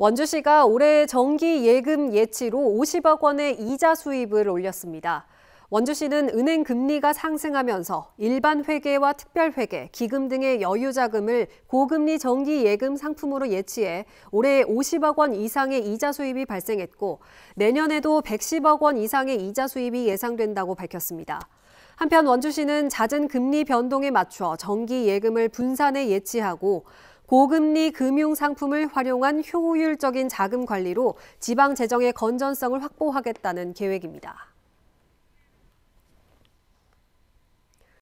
원주시가 올해 정기 예금 예치로 50억 원의 이자 수입을 올렸습니다. 원주시는 은행 금리가 상승하면서 일반 회계와 특별 회계, 기금 등의 여유 자금을 고금리 정기 예금 상품으로 예치해 올해 50억 원 이상의 이자 수입이 발생했고 내년에도 110억 원 이상의 이자 수입이 예상된다고 밝혔습니다. 한편 원주시는 잦은 금리 변동에 맞춰 정기 예금을 분산해 예치하고 고금리 금융 상품을 활용한 효율적인 자금 관리로 지방 재정의 건전성을 확보하겠다는 계획입니다.